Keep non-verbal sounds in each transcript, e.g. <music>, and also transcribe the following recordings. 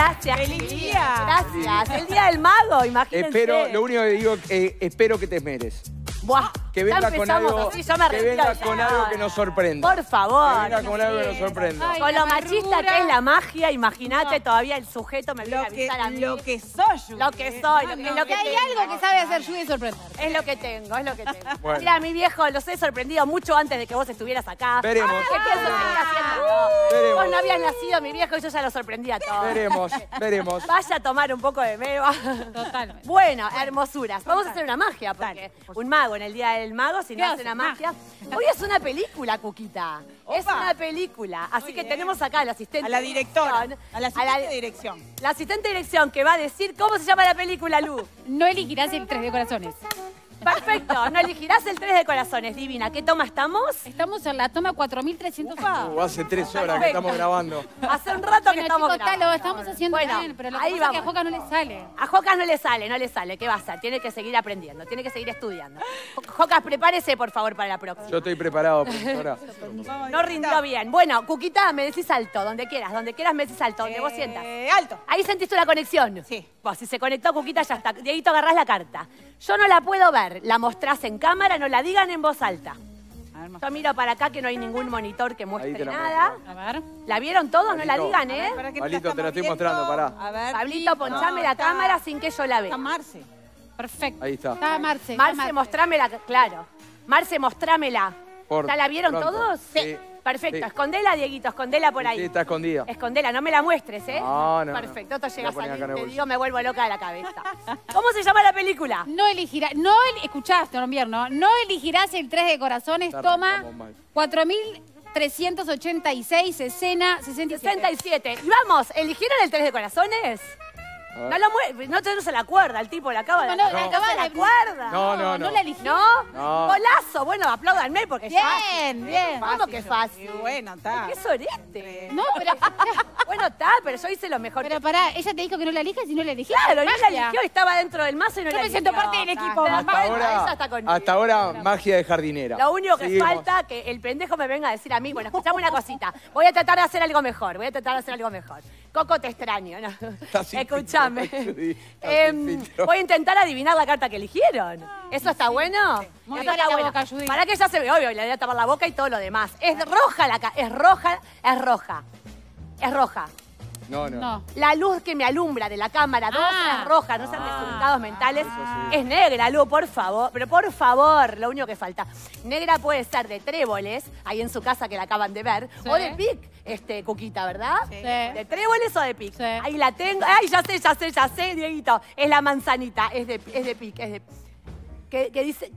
Gracias. ¡Feliz día! Gracias. El día del mago, imagínense. Espero, lo único que digo, que eh, espero que te esmeres Buah. Que venga con algo, que, nos sorprenda. Por favor. Que venga con algo que nos sorprenda. con lo machista que es la magia, imagínate todavía el sujeto me viene a avisar a mí. Lo que soy, Lo que soy. hay algo que sabe hacer Judy sorprender. Es lo que tengo, es lo que tengo. Mira, mi viejo, los he sorprendido mucho antes de que vos estuvieras acá. Veremos. ¿Qué pienso que ah. haciendo? vos no habías nacido, mi viejo, y yo ya lo sorprendí a todos. Veremos, veremos. Vaya a tomar un poco de meba. Totalmente. Bueno, hermosuras. Vamos a hacer una magia, porque un mago en el día de el mago si no hace la magia. Hoy es una película, Cuquita. Es una película. Así que tenemos acá al asistente. A la directora. A la asistente de dirección. La asistente de dirección que va a decir cómo se llama la película, Lu. no elegirás el 3 de corazones. Perfecto, no elegirás el 3 de corazones, divina. ¿Qué toma estamos? Estamos en la toma 4300 hace tres horas que estamos grabando. Hace un rato que estamos grabando. Lo estamos haciendo bien, pero lo que pasa es que a Jocas no le sale. A Jocas no le sale, no le sale. ¿Qué va a hacer? Tiene que seguir aprendiendo, tiene que seguir estudiando. Jocas, prepárese, por favor, para la próxima. Yo estoy preparado, profesora. no rindió bien. Bueno, Cuquita, me decís alto, donde quieras, donde quieras me decís alto, donde vos sientas. Eh, alto. Ahí sentiste la conexión. Sí. Pues, si se conectó Cuquita ya está. Dieguito, agarrás la carta. Yo no la puedo ver. La mostrás en cámara, no la digan en voz alta. Yo miro para acá que no hay ningún monitor que muestre nada. A ver. ¿La vieron todos? No la digan, ¿eh? Pablito, te la estoy mostrando, pará. A Pablito, ponchame la cámara sin que yo la vea. Está Marce. Perfecto. Ahí está. Está Marce. Marce, mostrámela, claro. Marce, mostrámela. la vieron todos? sí. Perfecto, escondela, Dieguito, escondela por ahí. Sí, está escondida. Escondela, no me la muestres, ¿eh? No, no, Perfecto, esto llega a salir, te digo, me vuelvo loca de la cabeza. <laughs> ¿Cómo se llama la película? No elegirás, no el- escuchaste, Rombier, ¿no? No elegirás el 3 de corazones, toma 4.386, escena 67. 67. vamos, ¿eligieron el 3 de corazones? Ah. No lo mueve, no tenemos a la cuerda, el tipo la acaba de... No, no, la acaba de... la cuerda. No, no, no. No la eligió. ¿No? No. Golazo. Bueno, apláudanme porque es Bien, ¿eh? bien. ¿Cómo que fácil? bueno, tal ¿Qué sorete? No, pero... <laughs> bueno, tal pero yo hice lo mejor. Pero pará, ella te dijo que no la elijas y no la eligió Claro, no la eligió, estaba dentro del mazo y no la eligió. Yo me siento parte del equipo. Hasta ahora, hasta ahora magia de jardinera. Lo único que falta que el pendejo me venga a decir a mí, bueno, escuchame una cosita. Voy a tratar de hacer algo mejor, voy a tratar de hacer algo mejor. Coco, te extraño. escucha <laughs> Em, voy a intentar adivinar la carta que eligieron. Ah, ¿Eso está bueno? Para que ya se ve, obvio, le voy a tapar la boca y todo lo demás. Es roja la es roja, es roja. Es roja. No, no. La luz que me alumbra de la cámara, dos ah. roja, no sean ah. resultados mentales, es negra, Lu, por favor. Pero por favor, lo único que falta. Negra puede ser de tréboles, ahí en su casa que la acaban de ver, o de pic, este, Cuquita, ¿verdad? Sí. ¿De tréboles o de pic? Ahí la tengo. Ay, ya sé, ya sé, ya sé, Dieguito. Es la manzanita, es de, es de pic, es de... Que, ¿Qué dice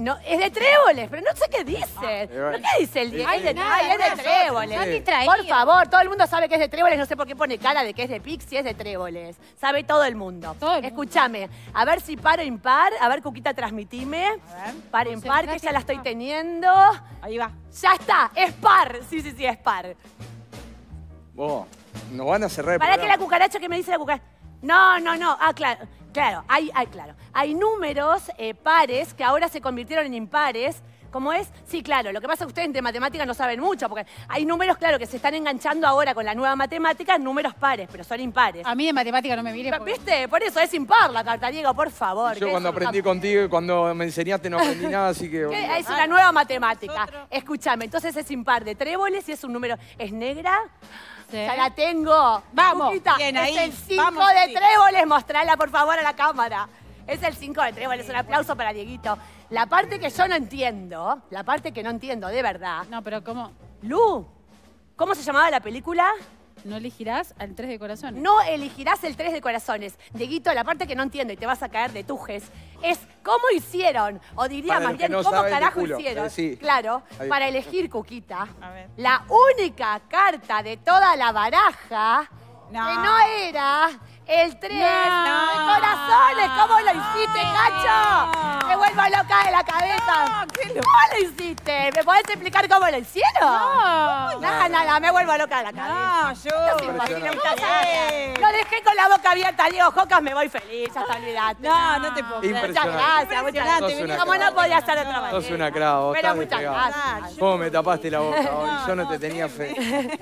no, es de tréboles, pero no sé qué dice. qué dice el día? Es de, de tréboles. Por favor, todo el mundo sabe que es de tréboles. No sé por qué pone cara de que es de Pixie, es de tréboles. Sabe todo el mundo. Escúchame, a ver si paro impar. A ver, Cuquita, transmitime. A ver. Par impar, que ya la estoy teniendo. Ahí va. Ya está, es par. Sí, sí, sí, es par. No no van a cerrar el Para que la cucaracha que me dice la cucaracha. No, no, no. Ah, claro. Claro, hay, hay, claro. hay números eh, pares que ahora se convirtieron en impares ¿Cómo es? Sí, claro. Lo que pasa es que ustedes de matemáticas no saben mucho, porque hay números, claro, que se están enganchando ahora con la nueva matemática, números pares, pero son impares. A mí de matemática no me viene. ¿Viste? Por eso es impar la carta, Diego, por favor. Yo cuando aprendí contigo y cuando me enseñaste no aprendí <laughs> nada, así que... Es una nueva ah, matemática. Escúchame, entonces es impar de tréboles y es un número... ¿Es negra? Ya la tengo. Vamos. Bien, ahí. Es el 5 de tréboles. Mostrala, por favor, a la cámara. Es el 5 de trébol, es un aplauso para Dieguito. La parte que yo no entiendo, la parte que no entiendo de verdad. No, pero ¿cómo? Lu, ¿cómo se llamaba la película? No elegirás al tres de corazones. No elegirás el tres de corazones. Dieguito, la parte que no entiendo y te vas a caer de tujes es cómo hicieron, o diría más bien, cómo carajo hicieron, claro, para elegir Cuquita, la única carta de toda la baraja que no era el tren No. Corazones, ¿cómo lo hiciste, Cacho? Me vuelvo loca de la cabeza. No, ¿Cómo lo hiciste? ¿Me podés explicar cómo lo hicieron? No. Nada, nada, me vuelvo loca de la cabeza. No, yo. No, dejé con la boca abierta. Digo, Jocas, me voy feliz, ya está olvidate. No, no, te puedo. Muchas gracias, muchas gracias. Como no podía estar otra manera. Sos una cravo. Pero muchas gracias. ¿Cómo me tapaste la boca hoy? Yo no te tenía fe. <laughs>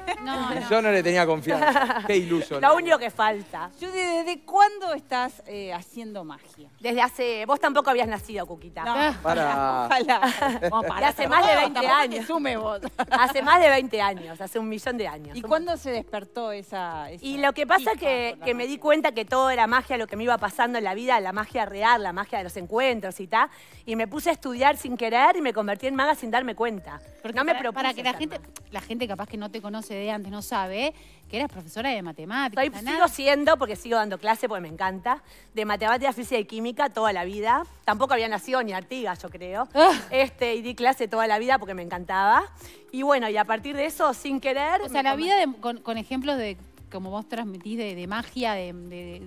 Yo no le tenía confianza. Qué iluso. Lo único que falta. ¿desde cuándo estás eh, haciendo magia? Desde hace... Vos tampoco habías nacido, Cuquita. No, eh, para. Ojalá. <laughs> hace más de 20 años. Sume vos. Hace más de 20 años, hace un millón de años. ¿Y cuándo se despertó esa, esa Y lo que pasa es que, me di cuenta que todo era magia, lo que me iba pasando en la vida, la magia real, la magia de los encuentros y tal. Y me puse a estudiar sin querer y me convertí en maga sin darme cuenta. Porque no me para, propuse Para que la gente, la gente capaz que no te conoce de antes, no sabe, ¿eh? que eras profesora de matemáticas. sigo siendo, porque sigo dando clase, porque me encanta, de matemáticas, física y química toda la vida. Tampoco había nacido ni Artigas, yo creo. Ah. Este, y di clase toda la vida porque me encantaba. Y bueno, y a partir de eso, sin querer... O sea, la vida con, ejemplos de, como vos transmitís, de, magia, de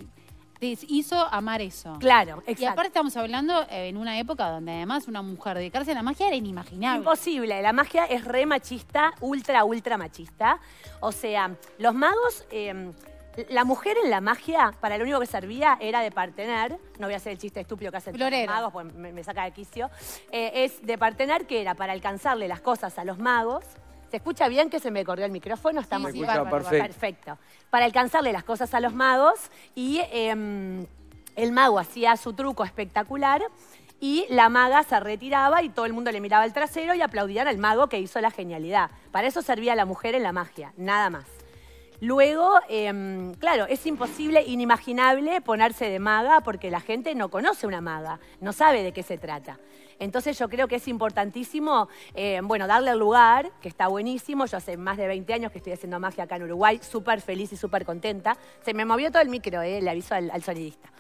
te hizo amar eso. Claro, exacto. Y aparte estamos hablando eh, en una época donde además una mujer dedicarse a la magia era inimaginable. Imposible, la magia es re machista, ultra, ultra machista. O sea, los magos... Em, la mujer en la magia, para lo único que servía era de partener, no voy a hacer el chiste estúpido que hacen los magos, porque me, saca de quicio, eh, es de partener que era para alcanzarle las cosas a los magos ¿Se escucha bien que se me corrió el micrófono? Estamos perfecto. perfecto. Para alcanzarle las cosas a los magos y em, el mago hacía su truco espectacular y la maga se retiraba y todo el mundo le miraba el trasero y aplaudían al mago que hizo la genialidad. Para eso servía la mujer en la magia, nada más. Luego, em, claro, es imposible, inimaginable ponerse de maga porque la gente no conoce una maga, no sabe de qué se trata. Entonces yo creo que es importantísimo, em, bueno, darle el lugar, que está buenísimo. Yo hace más de 20 años que estoy haciendo magia acá en Uruguay, súper feliz y súper contenta. Se me movió todo el micro, eh, le aviso al, al sonidista.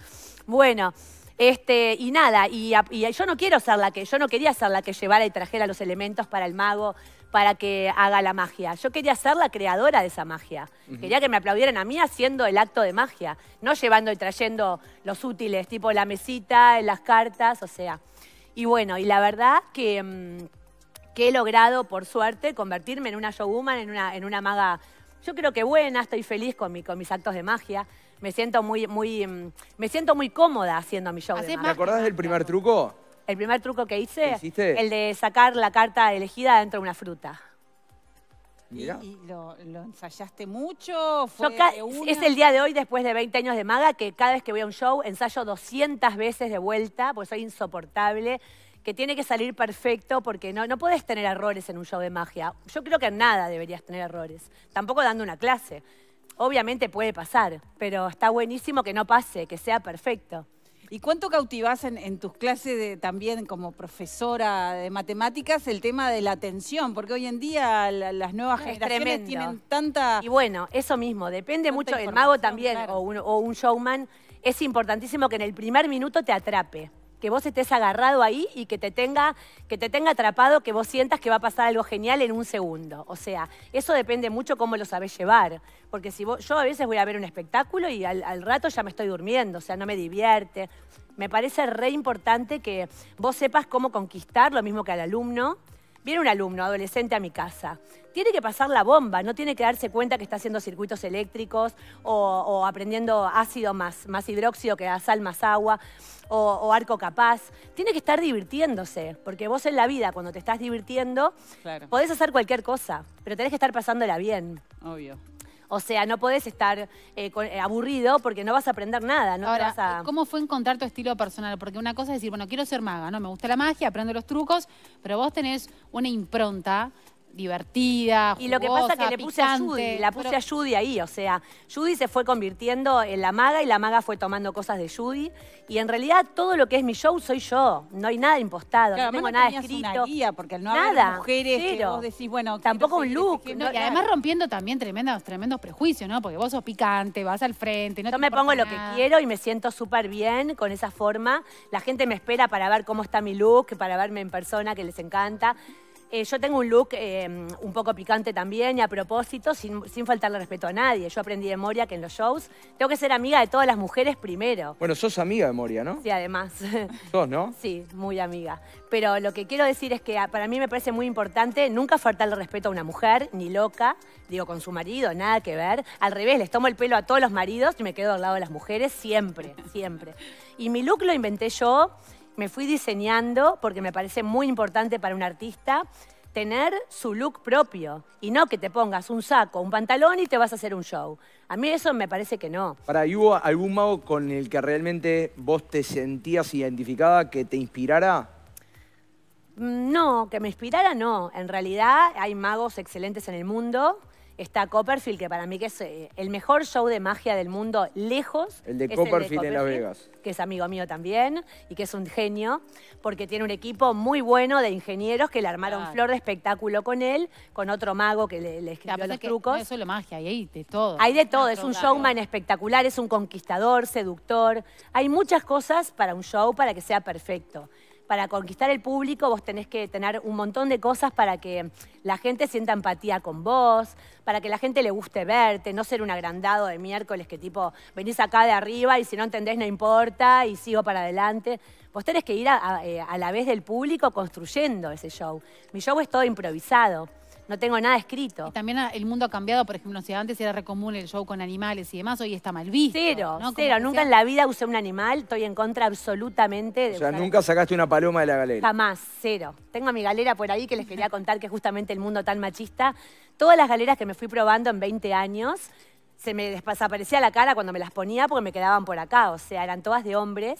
Bueno, este, y nada, y, yo no quiero ser la que, yo no quería ser la que llevara y trajera los elementos para el mago para que haga la magia. Yo quería ser la creadora de esa magia. Quería que me aplaudieran a mí haciendo el acto de magia, no llevando y trayendo los útiles, tipo la mesita, las cartas, o sea. Y bueno, y la verdad que, mm, he logrado, por suerte, convertirme en una showwoman, en una, en una maga, yo creo que buena, estoy feliz con, con mis actos de magia me siento muy, mm, siento muy cómoda haciendo mi show. ¿Te acordás del primer truco? El primer truco que hice, el de sacar la carta elegida dentro de una fruta. ¿Y, lo, ensayaste mucho? es el día de hoy, después de 20 años de maga, que cada vez que voy a un show ensayo 200 veces de vuelta, porque soy insoportable, que tiene que salir perfecto, porque no, no puedes tener errores en un show de magia. Yo creo que en nada deberías tener errores, tampoco dando una clase. Obviamente puede pasar, pero está buenísimo que no pase, que sea perfecto. ¿Y cuánto cautivás en, tus clases también como profesora de matemáticas el tema de la atención? Porque hoy en día las nuevas generaciones tienen tanta... Y bueno, eso mismo, depende mucho, el mago también un, o un showman, es importantísimo que en el primer minuto te atrape que vos estés agarrado ahí y que te tenga, que te tenga atrapado, que vos sientas que va a pasar algo genial en un segundo. O sea, eso depende mucho cómo lo sabés llevar. Porque si yo a veces voy a ver un espectáculo y al, al rato ya me estoy durmiendo, o sea, no me divierte. Me parece re importante que vos sepas cómo conquistar, lo mismo que al alumno, Viene un alumno adolescente a mi casa. Tiene que pasar la bomba, no tiene que darse cuenta que está haciendo circuitos eléctricos o, aprendiendo ácido más, más hidróxido que da sal más agua o, arco capaz. Tiene que estar divirtiéndose, porque vos en la vida, cuando te estás divirtiendo, podés hacer cualquier cosa, pero tenés que estar pasándola bien. Obvio. O sea, no podés estar eh, eh, aburrido porque no vas a aprender nada. No ¿cómo fue encontrar tu estilo personal? Porque una cosa es decir, bueno, quiero ser maga, ¿no? Me gusta la magia, aprendo los trucos, pero vos tenés una impronta divertida, Y lo que pasa que le puse a Judy, la puse a Judy ahí, o sea, Judy se fue convirtiendo en la maga y la maga fue tomando cosas de Judy y en realidad todo lo que es mi show soy yo, no hay nada impostado, no tengo nada escrito. Una porque no nada, mujeres que decís, bueno, tampoco un look, y además rompiendo también tremendos tremendos prejuicios, ¿no? Porque vos sos picante, vas al frente, no Yo me pongo lo que quiero y me siento súper bien con esa forma. La gente me espera para ver cómo está mi look, para verme en persona que les encanta. Eh, yo tengo un look em, un poco picante también y a propósito, sin, sin, faltarle respeto a nadie. Yo aprendí de Moria que en los shows tengo que ser amiga de todas las mujeres primero. Bueno, sos amiga de Moria, ¿no? Sí, además. <laughs> ¿Sos, no? Sí, muy amiga. Pero lo que quiero decir es que ah, para mí me parece muy importante nunca faltarle respeto a una mujer, ni loca, digo, con su marido, nada que ver. Al revés, les tomo el pelo a todos los maridos y me quedo al lado de las mujeres siempre, siempre. Y mi look lo inventé yo me fui diseñando, porque me parece muy importante para un artista, tener su look propio y no que te pongas un saco, un pantalón y te vas a hacer un show. A mí eso me parece que no. Para, hubo algún mago con el que realmente vos te sentías identificada que te inspirara? Mm, no, que me inspirara no. En realidad hay magos excelentes en el mundo está Copperfield, que para mí que es eh, el mejor show de magia del mundo lejos. El de, Copperfield, en Las Vegas. Que es amigo mío también y que es un genio, porque tiene un equipo muy bueno de ingenieros que le armaron flor de espectáculo con él, con otro mago que le, escribió pues los trucos. No es solo magia, hay de todo. Hay de todo, es un showman espectacular, es un conquistador, seductor. Hay muchas cosas para un show para que sea perfecto para conquistar el público vos tenés que tener un montón de cosas para que la gente sienta empatía con vos, para que la gente le guste verte, no ser un agrandado de miércoles que tipo, venís acá de arriba y si no entendés no importa y sigo para adelante. Vos tenés que ir a, eh, la vez del público construyendo ese show. Mi show es todo improvisado no tengo nada escrito. Y también ah, el mundo ha cambiado, por ejemplo, si antes era re común el show con animales y demás, hoy está mal visto. Cero, Nunca en la vida usé un animal, estoy en contra absolutamente de O sea, nunca sacaste una paloma de la galera. Jamás, cero. Tengo a mi galera por ahí que les quería contar que justamente el mundo tan machista. Todas las galeras que me fui probando en 20 años, se me desaparecía la cara cuando me las ponía porque me quedaban por acá, o sea, eran todas de hombres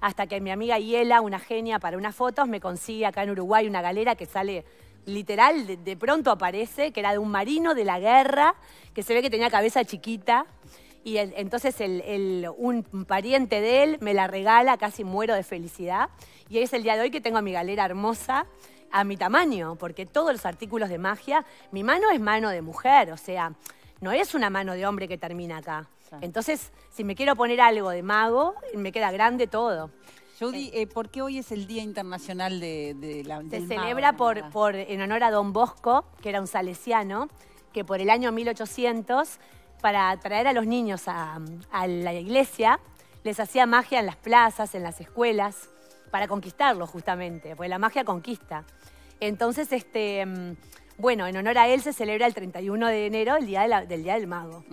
hasta que mi amiga Hiela, una genia para unas fotos, me consigue acá en Uruguay una galera que sale literal, de, pronto aparece, que era de un marino de la guerra, que se ve que tenía cabeza chiquita. Y entonces un pariente de él me la regala, casi muero de felicidad. Y es el día de hoy que tengo a mi galera hermosa a mi tamaño, porque todos los artículos de magia, mi mano es mano de mujer, o sea, no es una mano de hombre que termina acá. Entonces, si me quiero poner algo de mago, me queda grande todo. Judy, eh, ¿por qué hoy es el Día Internacional de, la la Se celebra por, en honor a Don Bosco, que era un salesiano, que por el año 1800, para traer a los niños a, la iglesia, les hacía magia en las plazas, en las escuelas, para conquistarlos justamente, porque la magia conquista. Entonces, este mm, bueno, en honor a él se celebra el 31 de enero el Día, del, día del Mago.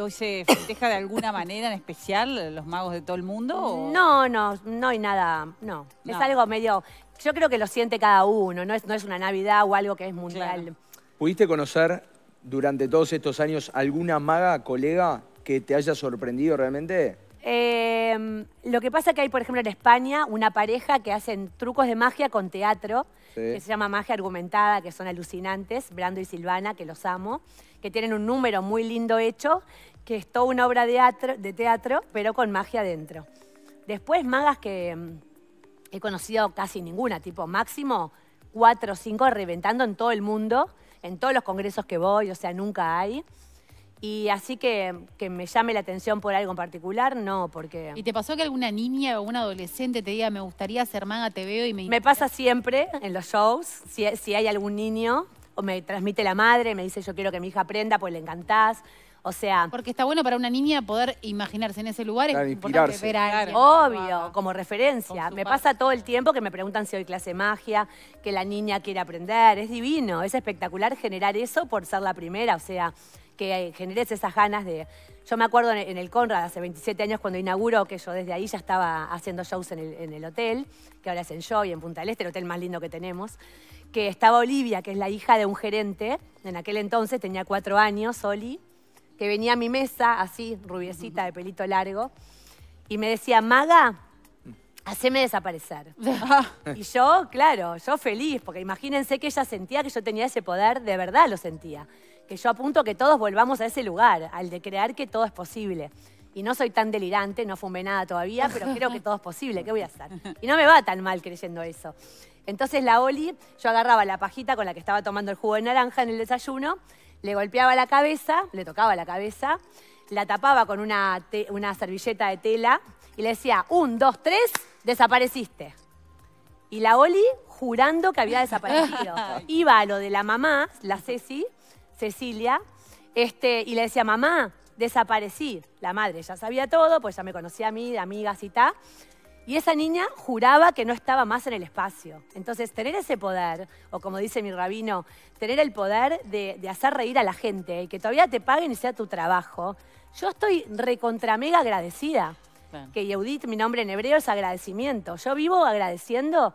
¿Hoy se festeja de alguna manera en especial los magos de todo el mundo? No, no, no hay nada, no. Es algo medio, yo creo que lo siente cada uno, no es, una Navidad o algo que es mundial. ¿Pudiste conocer durante todos estos años alguna maga, colega, que te haya sorprendido realmente? Em, lo que pasa es que hay, por ejemplo, en España una pareja que hacen trucos de magia con teatro, que se llama magia argumentada, que son alucinantes, Brando y Silvana, que los amo, que tienen un número muy lindo hecho, que es toda una obra de teatro, de teatro pero con magia dentro. Después, magas que em, he conocido casi ninguna, tipo máximo cuatro o cinco reventando en todo el mundo, en todos los congresos que voy, o sea, nunca hay. Y así que, que me llame la atención por algo en particular, no, porque... ¿Y te pasó que alguna niña o un adolescente te diga, me gustaría ser maga, te veo y me... Me pasa siempre en los shows, si, hay algún niño, o me transmite la madre, me dice, yo quiero que mi hija aprenda, pues le encantás. O sea... Porque está bueno para una niña poder imaginarse en ese lugar. es Ver a Obvio, como referencia. Me pasa todo el tiempo que me preguntan si hoy clase magia, que la niña quiere aprender. Es divino, es espectacular generar eso por ser la primera. O sea, que eh, generes esas ganas de... Yo me acuerdo en el Conrad hace 27 años cuando inauguró, que yo desde ahí ya estaba haciendo shows en el, hotel, que ahora es en y en Punta del Este, el hotel más lindo que tenemos, que estaba Olivia, que es la hija de un gerente, en aquel entonces tenía cuatro años, Oli, que venía a mi mesa, así, rubiecita, de pelito largo, y me decía, Maga, haceme desaparecer. <laughs> y yo, claro, yo feliz, porque imagínense que ella sentía que yo tenía ese poder, de verdad lo sentía que yo apunto que todos volvamos a ese lugar, al de creer que todo es posible. Y no soy tan delirante, no fumé nada todavía, pero <laughs> creo que todo es posible, ¿qué voy a hacer? Y no me va tan mal creyendo eso. Entonces la Oli, yo agarraba la pajita con la que estaba tomando el jugo de naranja en el desayuno, le golpeaba la cabeza, le tocaba la cabeza, la tapaba con una, una servilleta de tela y le decía, un, dos, tres, desapareciste. Y la Oli jurando que había desaparecido. <laughs> Iba a lo de la mamá, la Ceci, Cecilia, este, y le decía, mamá, desaparecí. La madre ya sabía todo, pues ya me conocía a mí, de amigas y tal. Y esa niña juraba que no estaba más en el espacio. Entonces, tener ese poder, o como dice mi rabino, tener el poder de, hacer reír a la gente y que todavía te paguen y sea tu trabajo, yo estoy recontra mega agradecida. Que Yehudit, mi nombre en hebreo, es agradecimiento. Yo vivo agradeciendo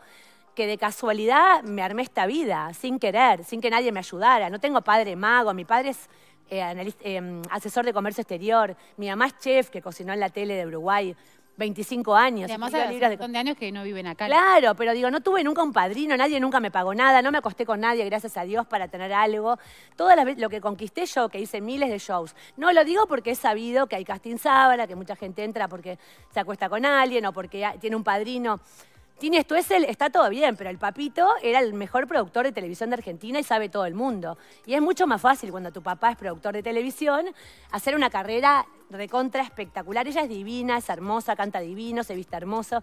de casualidad me armé esta vida, sin querer, sin que nadie me ayudara. No tengo padre mago, mi padre es eh, eh, asesor de comercio exterior, mi mamá es chef que cocinó en la tele de Uruguay. 25 años. Y además, hay de... años que no viven acá. Claro, pero digo, no tuve nunca un padrino, nadie nunca me pagó nada, no me acosté con nadie, gracias a Dios, para tener algo. Todas las veces, lo que conquisté yo, que hice miles de shows. No lo digo porque he sabido que hay casting sábana, que mucha gente entra porque se acuesta con alguien o porque tiene un padrino. Tini el está todo bien, pero el papito era el mejor productor de televisión de Argentina y sabe todo el mundo. Y es mucho más fácil cuando tu papá es productor de televisión hacer una carrera contra espectacular. Ella es divina, es hermosa, canta divino, se viste hermoso.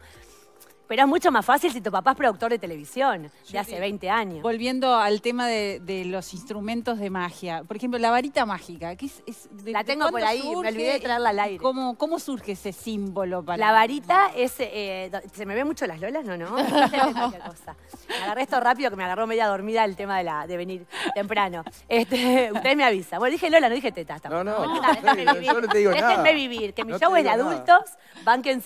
Pero es mucho más fácil si tu papá es productor de televisión de hace 20 años. Volviendo al tema de, los instrumentos de magia. Por ejemplo, la varita mágica. es, la tengo por ahí, me olvidé de traerla al aire. ¿Cómo, cómo surge ese símbolo para.? La varita es. Eh, ¿Se me ven mucho las lolas? No, no. <laughs> cosa. agarré esto rápido que me agarró media dormida el tema de, la, de venir temprano. Este, <laughs> usted me avisa. Bueno, dije Lola, no dije teta No, no. vivir. Yo te digo nada. vivir. Que mi show es de adultos,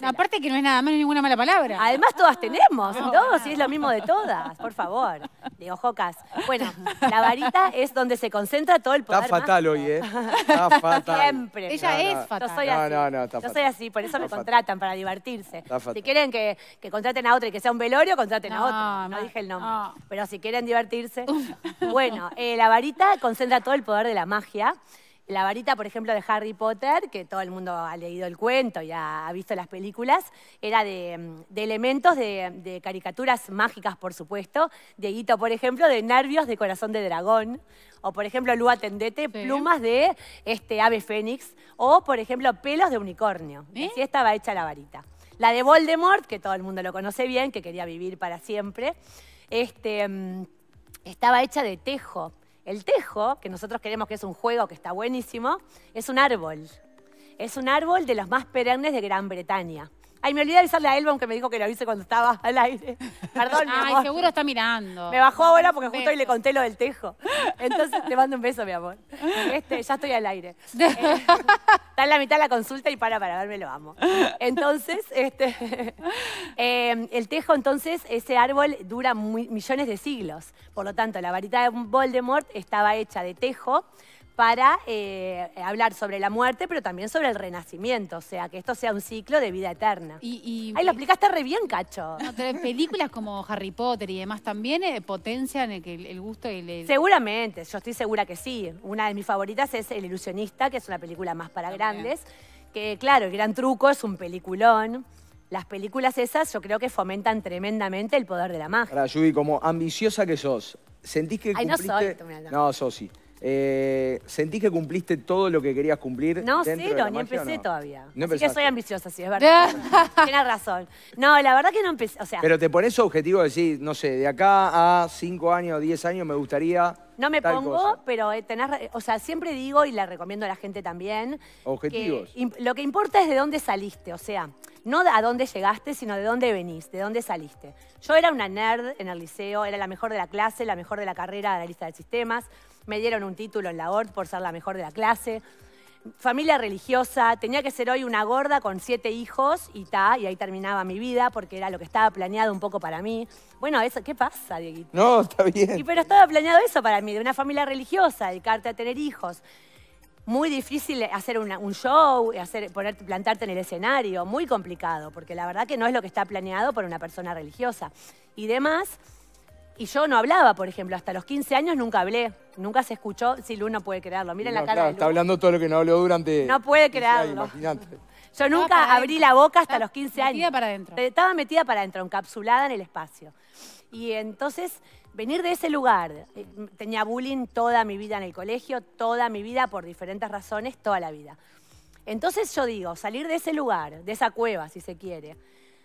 Aparte que no es nada más ninguna mala palabra. Además, todas, tenemos. No, si es lo mismo de todas, por favor. de ojocas Bueno, la varita es donde se concentra todo el poder. Está fatal hoy, ¿eh? Está <laughs> fatal. Siempre. Ella es fatal. Yo soy así. No, no, está Yo soy así, por eso me contratan, para divertirse. Si quieren que, contraten a otro y que sea un velorio, contraten a otro No dije el nombre. Pero si quieren divertirse. <laughs> Bueno, eh, la varita concentra todo el poder de la magia. La varita, por ejemplo, de Harry Potter, que todo el mundo ha leído el cuento y ha, visto las películas, era de, mm, elementos de, caricaturas mágicas, por supuesto. De guito, por ejemplo, de nervios de corazón de dragón. O, por ejemplo, Lua Tendete, plumas de este, ave fénix. O, por ejemplo, pelos de unicornio. ¿Eh? Así estaba hecha la varita. La de Voldemort, que todo el mundo lo conoce bien, que quería vivir para siempre, este, mm, estaba hecha de tejo. El tejo, que nosotros queremos que es un juego que está buenísimo, es un árbol. Es un árbol de los más perennes de Gran Bretaña. Ay, me olvidé de avisarle a Elba, que me dijo que le avise cuando estaba al aire. Perdón, mi Ay, seguro está mirando. Me bajó ahora porque justo hoy le conté lo del tejo. Entonces le mando un beso, mi amor. Este, ya estoy al aire. Eh, está en la mitad de la consulta y para para verme lo amo. Entonces, este, <laughs> em, el tejo, entonces, ese árbol dura millones de siglos. Por lo tanto, la varita de Voldemort estaba hecha de tejo para eh, hablar sobre la muerte, pero también sobre el renacimiento, o sea, que esto sea un ciclo de vida eterna. Y, lo explicaste re bien, Cacho. películas como Harry Potter y demás también eh, potencian el, gusto y el... Seguramente, yo estoy segura que sí. Una de mis favoritas es El ilusionista, que es una película más para grandes, que claro, El gran truco es un peliculón las películas esas yo creo que fomentan tremendamente el poder de la magia. Ahora, Yubi, como ambiciosa que sos, ¿sentís que Ay, no soy, No, sos sí. Eh, ¿Sentís que cumpliste todo lo que querías cumplir? No, sí no, ni empecé todavía. No que soy ambiciosa, sí, es verdad. <laughs> Tienes razón. No, la verdad que no empecé, o sea... Pero te pones objetivo de decir, no sé, de acá a cinco años, 10 años me gustaría... No me pongo, pero eh, tenés, o sea, siempre digo y la recomiendo a la gente también. Objetivos. lo que importa es de dónde saliste, o sea, no a dónde llegaste, sino de dónde venís, de dónde saliste. Yo era una nerd en el liceo, era la mejor de la clase, la mejor de la carrera, de la lista de sistemas me dieron un título en la ORT por ser la mejor de la clase. Familia religiosa, tenía que ser hoy una gorda con siete hijos y ta, y ahí terminaba mi vida porque era lo que estaba planeado un poco para mí. Bueno, ¿qué pasa, Dieguito? No, está bien. Y, pero estaba planeado eso para mí, de una familia religiosa, dedicarte a tener hijos muy difícil hacer un show, hacer, plantarte en el escenario, muy complicado, porque la verdad que no es lo que está planeado por una persona religiosa. Y demás, y yo no hablaba, por ejemplo, hasta los 15 años nunca hablé, nunca se escuchó, si Lu no puede creerlo. Miren la cara de está hablando todo lo que no habló durante... No puede creerlo. <laughs> Yo nunca abrí la boca hasta los 15 años. Metida para adentro. Eh, estaba metida para adentro, encapsulada en el espacio. Y entonces, venir de ese lugar, eh, tenía bullying toda mi vida en el colegio, toda mi vida, por diferentes razones, toda la vida. Entonces yo digo, salir de ese lugar, de esa cueva, si se quiere,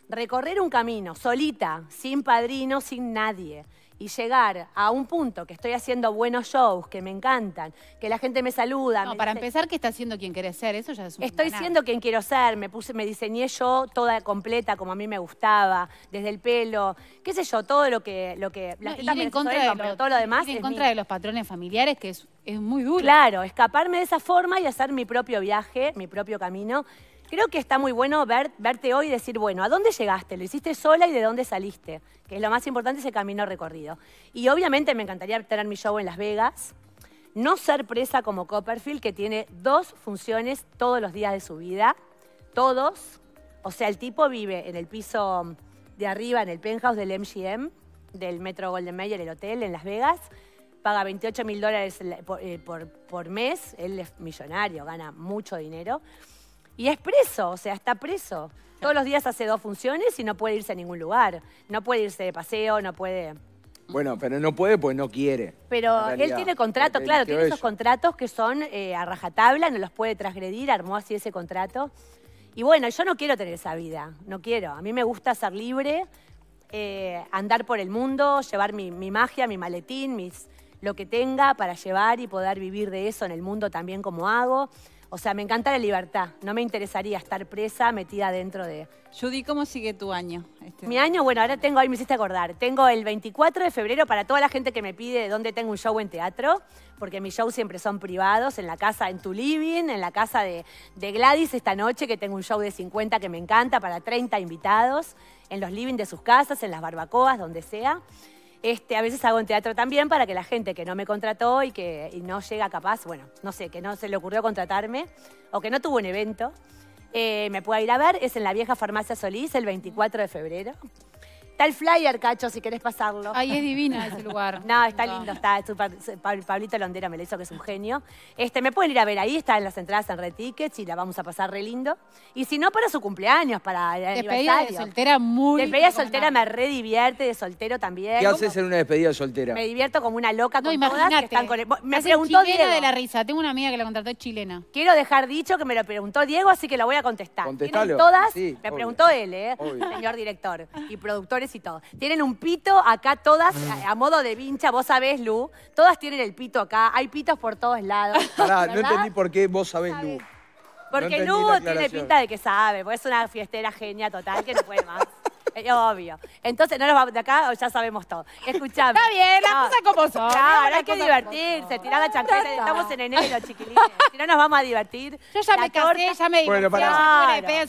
recorrer un camino, solita, sin padrino, sin nadie, y llegar a un punto que estoy haciendo buenos shows, que me encantan, que la gente me saluda. No, para empezar, ¿qué está haciendo quien Quiere ser? Eso ya es un Estoy siendo quien quiero ser, me puse, me diseñé yo toda completa como a mí me gustaba, desde el pelo, qué sé yo, todo lo que... Lo que no, en contra de todo lo demás... Y en contra de los patrones familiares, que es, es muy duro. Claro, escaparme de esa forma y hacer mi propio viaje, mi propio camino creo que está muy bueno verte hoy y decir, bueno, ¿a dónde llegaste? ¿Lo hiciste sola y de dónde saliste? Que es lo más importante, ese camino recorrido. Y obviamente me encantaría tener mi show en Las Vegas, no ser presa como Copperfield, que tiene dos funciones todos los días de su vida, todos. O sea, el tipo vive en el piso de arriba, en el penthouse del MGM, del Metro Golden Mayer, el hotel en Las Vegas, paga 28 mil dólares eh, eh, por mes, él es millonario, gana mucho dinero. Y es preso, o sea, está preso. Todos los días hace dos funciones y no puede irse a ningún lugar. No puede irse de paseo, no puede... Bueno, pero no puede pues no quiere. Pero él tiene contrato, claro, tiene esos contratos que son eh, a rajatabla, no los puede transgredir, armó así ese contrato. Y bueno, yo no quiero tener esa vida, no quiero. A mí me gusta ser libre, eh, andar por el mundo, llevar mi, magia, mi maletín, mis, lo que tenga para llevar y poder vivir de eso en el mundo también como hago. O sea, me encanta la libertad. No me interesaría estar presa, metida dentro de... Judy, ¿cómo sigue tu año? Este- Mi año, bueno, ahora tengo, ahí me hiciste acordar, tengo el 24 de febrero para toda la gente que me pide dónde tengo un show en teatro, porque mis shows siempre son privados, en la casa, en tu living, en la casa de, de Gladys esta noche, que tengo un show de 50 que me encanta, para 30 invitados, en los living de sus casas, en las barbacoas, donde sea. Este, a veces hago en teatro también para que la gente que no me contrató y que no llega capaz, bueno, no sé, que no se le ocurrió contratarme o que no tuvo un evento, eh, me pueda ir a ver. Es en la vieja farmacia Solís el 24 de febrero. Está el flyer, Cacho, si querés pasarlo. Ahí es divina <laughs> ese lugar. no, está lindo, está super, Pablito Londera me lo hizo, que es un genio. Este, me pueden ir a ver ahí, están en las entradas en Red Tickets y la vamos a pasar re lindo. Y si no, para su cumpleaños, para despedida de soltera muy... Despedida de soltera me re de soltero también. ¿Qué haces en una despedida de soltera? Me divierto como una loca con todas que están con Me preguntó Diego. de la risa. Tengo una amiga que la contrató chilena. Quiero dejar dicho que me lo preguntó Diego, así que la voy a contestar. Contestalo. Todas, sí, me preguntó él, ¿eh? Señor director y productor y todo. Tienen un pito acá todas, mm. a, modo de vincha, vos sabés, Lu. Todas tienen el pito acá, hay pitos por todos lados. <laughs> no entendí por qué vos sabés, Lu. Porque Lu tiene pinta de que sabe, porque es una fiestera genia total que no puede más. Eh, obvio. Entonces, no nos vamos de acá, ya sabemos todo. Escuchame. Está bien, las cosas como son. Claro, hay que divertirse, tirar la Estamos en enero, chiquilines. Si no, nos vamos a divertir. Yo ya me casé, ya me Bueno, Yo también,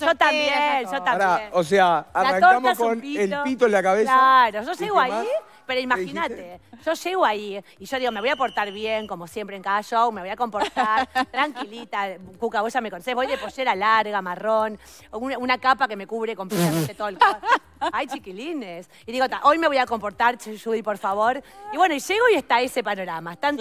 yo también. O sea, arrancamos con el pito en la cabeza. Claro, yo llego ahí pero imagínate, yo llego ahí y yo digo, me voy a portar bien, como siempre en cada show, me voy a comportar <laughs> tranquilita. Cuca, vos ya me conocés, voy de pollera larga, marrón, una, capa que me cubre completamente todo el Ay, chiquilines. Y digo, hoy me voy a comportar, Judy, por favor. Y bueno, y llego y está ese panorama. Están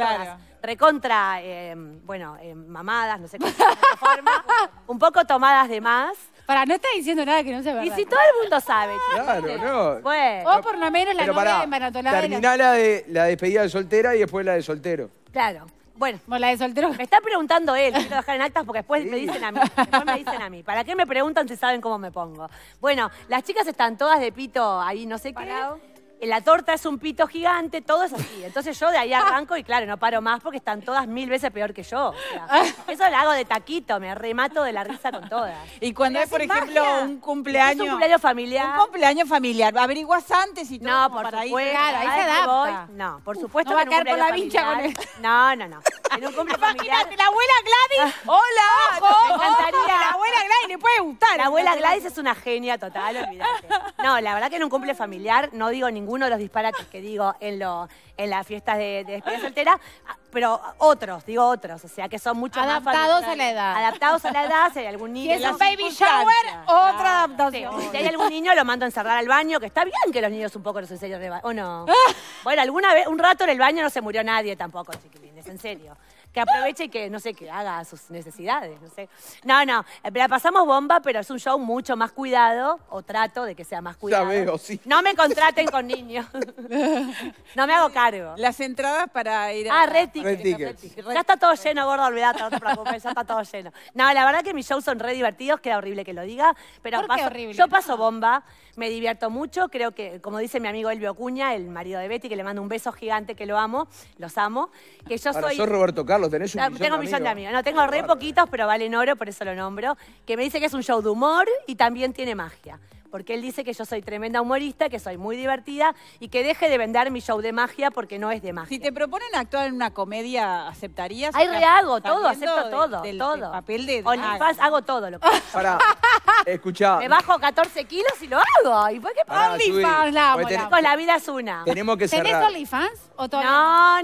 recontra, em, bueno, em, mamadas, no sé cómo se forma. <laughs> Un poco tomadas de más. Para, no está diciendo nada que no sea verdad. Y si todo el mundo sabe, Claro, no. O por lo menos la de maratonada. la, de, la despedida de soltera y después la de soltero. Claro. Bueno. de soltero? Me está preguntando él. Quiero dejar en actas porque después me dicen a mí. me dicen a mí. ¿Para qué me preguntan si saben cómo me pongo? Bueno, las chicas están todas de pito ahí, no sé qué qué la torta es un pito gigante, todo es así. Entonces yo de ahí <laughs> arranco y claro, no paro más porque están todas mil veces peor que yo. <laughs> eso lo hago de taquito, me remato de la risa con todas. Y cuando es, por ejemplo, un cumpleaños. un cumpleaños familiar. Un cumpleaños familiar. Averiguas antes y todo. No, por para Claro, ahí se adapta. No, por supuesto. No va a caer con la vincha con él. No, no, no. En un cumpleaños Imagínate, la abuela Gladys. <laughs> ¡Hola! Ojo, me encantaría. la abuela Gladys le puede gustar. La abuela Gladys es una genia total, olvídate. No, la verdad que en un cumple familiar no digo ningún uno de los disparates que digo en, lo, en las fiestas de, de ah, pero otros, digo otros, o sea que son más... Adaptados a la edad. Adaptados a la edad, si hay algún niño. Si es un baby shower, otra adaptación. Si hay algún niño, lo mando a encerrar al baño, que está bien que los niños un poco los enseñen de baño, ¿o no? <laughs> Bueno, alguna vez, un rato en el baño no se murió nadie tampoco, chiquilines, en serio que aproveche y que, no sé, que haga sus necesidades, no sé. No, no, eh, la pasamos bomba, pero es un show mucho más cuidado, o trato de que sea más cuidado. Ya veo, sí. No me contraten con niños. <laughs> no me hago cargo. Las entradas para ir a... Ah, red tickets. Ya está todo lleno, gordo, olvidate, no te preocupes, ya está todo lleno. No, la verdad que mis shows son re divertidos, queda horrible que lo diga, pero yo paso bomba, me divierto mucho, creo que, como dice mi amigo Elvio Cuña el marido de Betty, que le mando un beso gigante, que lo amo, los amo, que yo soy... Roberto Carlos tengo un millón No, tengo re poquitos, pero valen oro, por eso lo nombro. Que me dice que es un show de humor y también tiene magia porque él dice que yo soy tremenda humorista, que soy muy divertida y que deje de vender mi show de magia porque no es de magia. Si te proponen actuar en una comedia, ¿aceptarías? Ahí rehago todo, acepto todo, todo. papel de... OnlyFans, hago todo lo que... <laughs> Me bajo 14 kilos y lo hago. ¿Y por qué? OnlyFans, la verdad. la, vida es una. Tenemos que cerrar. ¿Tenés OnlyFans o todavía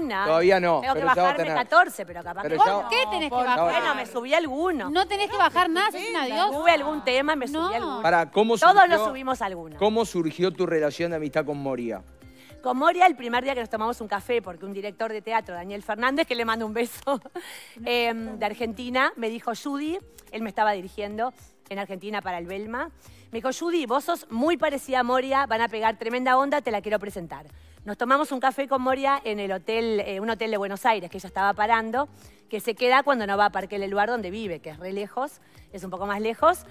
no? No, Todavía no. Tengo que bajarme 14, pero capaz que... ¿Por qué tenés que bajar? Bueno, me subí alguno. No tenés que bajar nada, es adiós tuve algún tema, me subí alguno. Para, ¿cómo subí? subimos alguna. ¿Cómo surgió tu relación de amistad con Moria? Con Moria, el primer día que nos tomamos un café, porque un director de teatro, Daniel Fernández, que le mando un beso, <laughs> eh, de Argentina, me dijo, Judy, él me estaba dirigiendo en Argentina para el Belma, me dijo, Judy, vos sos muy parecida a Moria, van a pegar tremenda onda, te la quiero presentar. Nos tomamos un café con Moria en el hotel, eh, un hotel de Buenos Aires que ella estaba parando, que se queda cuando no va a Parque el lugar donde vive, que es re lejos, es un poco más lejos.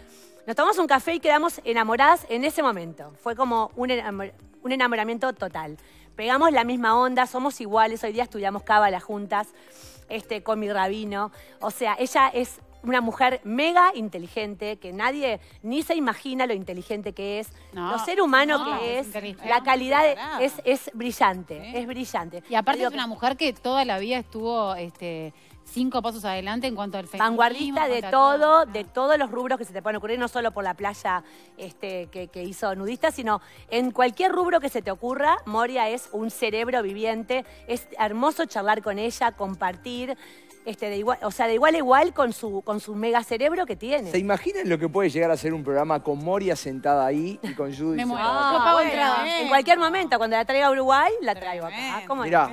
Nos tomamos un café y quedamos enamoradas en ese momento. Fue como un, enamoramiento total. Pegamos la misma onda, somos iguales, hoy día estudiamos cábala juntas, este, con mi rabino. O sea, ella es una mujer mega inteligente, que nadie ni se imagina lo inteligente que es, lo ser humano que es, la calidad es, brillante, es brillante. Y aparte es una mujer que toda la vida estuvo este, cinco pasos adelante en cuanto al feminismo. Vanguardista de todo, de todos los rubros que se te pueden ocurrir, no solo por la playa este, que, que, hizo nudista, sino en cualquier rubro que se te ocurra, Moria es un cerebro viviente, es hermoso charlar con ella, compartir este, de igual, o sea, de igual a igual con su, con su mega cerebro que tiene. ¿Se imaginan lo que puede llegar a ser un programa con Moria sentada ahí y con Judy? Me muero. Ah, ¿eh? En cualquier momento, cuando la traiga a Uruguay, la traigo acá. Ah, ¿Cómo ahí la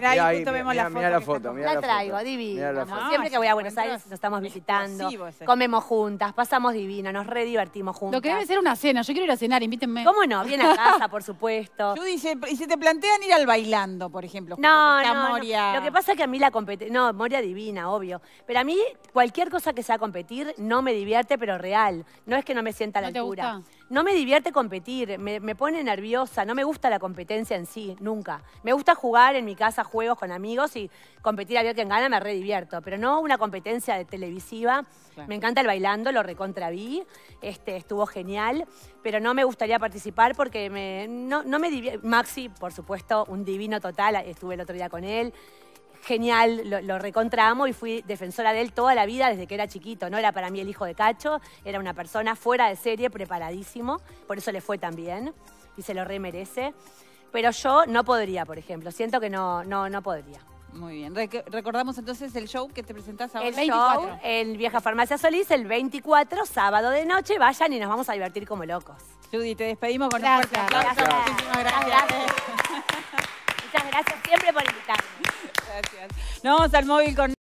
foto. la foto, la traigo, divina. Siempre que voy a Buenos Aires nos estamos visitando, comemos juntas, pasamos divino, nos re divertimos juntas. Lo que debe ser una cena, yo quiero ir a cenar, invítenme. ¿Cómo no? Viene a <laughs> casa, por supuesto. Judy, dice ¿y se te plantean ir al bailando, por ejemplo? No, no, Moria. no. Lo que pasa es que a mí la competencia... No, Moria divina, obvio. Pero a mí cualquier cosa que sea competir no me divierte, pero real. No es que no me sienta a la altura. No me divierte competir, me, pone nerviosa, no me gusta la competencia en sí, nunca. Me gusta jugar en mi casa juegos con amigos y competir a ver quién gana, me redivierto, pero no una competencia de televisiva. Me encanta el bailando, lo recontraví, este, estuvo genial, pero no me gustaría participar porque no, no me divierte. Maxi, por supuesto, un divino total, estuve el otro día con él genial, lo, recontramos y fui defensora de él toda la vida desde que era chiquito, ¿no? Era para mí el hijo de Cacho, era una persona fuera de serie, preparadísimo, por eso le fue tan bien y se lo remerece. Pero yo no podría, por ejemplo, siento que no, no, no podría. Muy bien. recordamos entonces el show que te presentás ahora. El 24. show en Vieja Farmacia Solís, el 24, sábado de noche. Vayan y nos vamos a divertir como locos. Judy, te despedimos con gracias, un fuerte aplauso. Muchísimas gracias. Muchas gracias siempre por invitarme. Gracias. Nos vamos al móvil con...